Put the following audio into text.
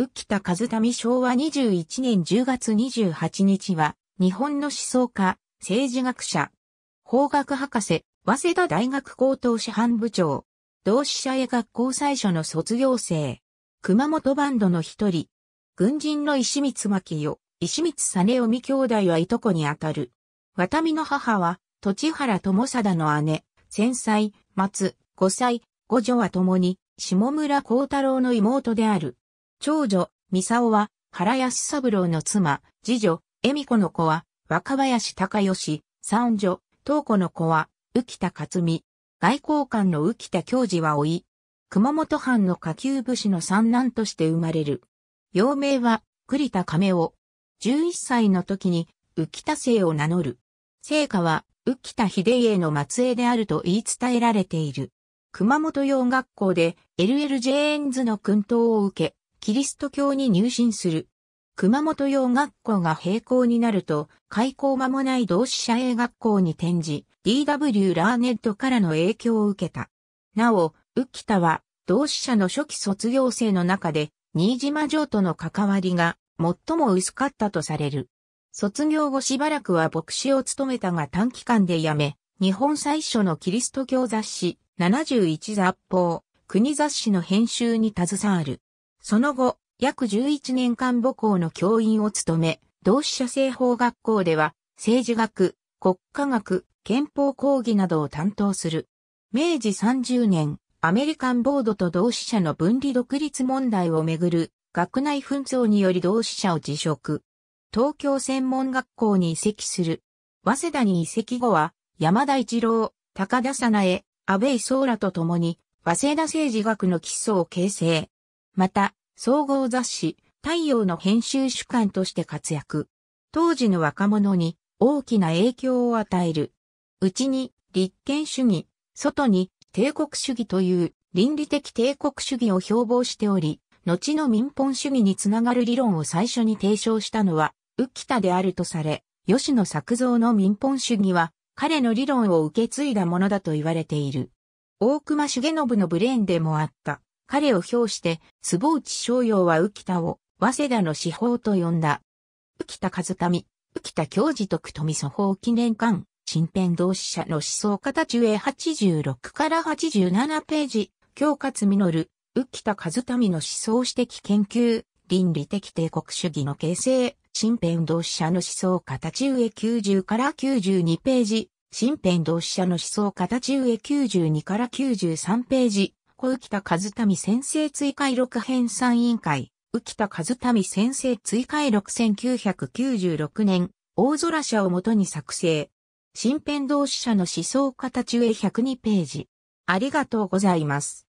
浮田和民昭和21年10月28日は、日本の思想家、政治学者、法学博士、早稲田大学高等師範部長、同志社へ学校最初の卒業生、熊本バンドの一人、軍人の石光巻よ、石光実臣兄弟はいとこにあたる。渡美の母は、土地原友貞の姉、千歳、松、五歳、五女は共に、下村光太郎の妹である。長女、三沢は、原康三郎の妻、次女、恵美子の子は、若林隆義、三女、東子の子は、浮田克美。外交官の浮田教授は老い、熊本藩の下級武士の三男として生まれる。幼名は、栗田亀雄。11歳の時に、浮田姓を名乗る。聖火は、浮田秀家の末裔であると言い伝えられている。熊本洋学校で LLJN 図の訓導を受け、キリスト教に入信する。熊本洋学校が閉校になると、開校間もない同志社英学校に転じ、D.W. ラーネットからの影響を受けた。なお、浮田は、同志社の初期卒業生の中で、新島城との関わりが、最も薄かったとされる。卒業後しばらくは牧師を務めたが短期間で辞め、日本最初のキリスト教雑誌、71雑報、国雑誌の編集に携わる。その後、約11年間母校の教員を務め、同志社製法学校では、政治学、国家学、憲法講義などを担当する。明治30年、アメリカンボードと同志社の分離独立問題をめぐる学内紛争により同志社を辞職。東京専門学校に移籍する。早稲田に移籍後は、山田一郎、高田早苗、安倍総らと共に、早稲田政治学の基礎を形成。また、総合雑誌、太陽の編集主管として活躍。当時の若者に大きな影響を与える。うちに立憲主義、外に帝国主義という倫理的帝国主義を標榜しており、後の民本主義につながる理論を最初に提唱したのは、浮田であるとされ、吉野作造の民本主義は、彼の理論を受け継いだものだと言われている。大隈重信のブレーンでもあった。彼を表して、坪内商用は浮田を、早稲田の司法と呼んだ。浮田和民、浮田教授徳富祖法記念館、新編同志社の思想家立上86から87ページ、京勝実、浮田和民の思想史的研究、倫理的帝国主義の形成、新編同志社の思想家上90から92ページ、新編同志社の思想家立上92から93ページ、浮田和民先生追加録編参委員会、浮田和民先生追加録1996年、大空社をもとに作成。新編同志社の思想形上102ページ。ありがとうございます。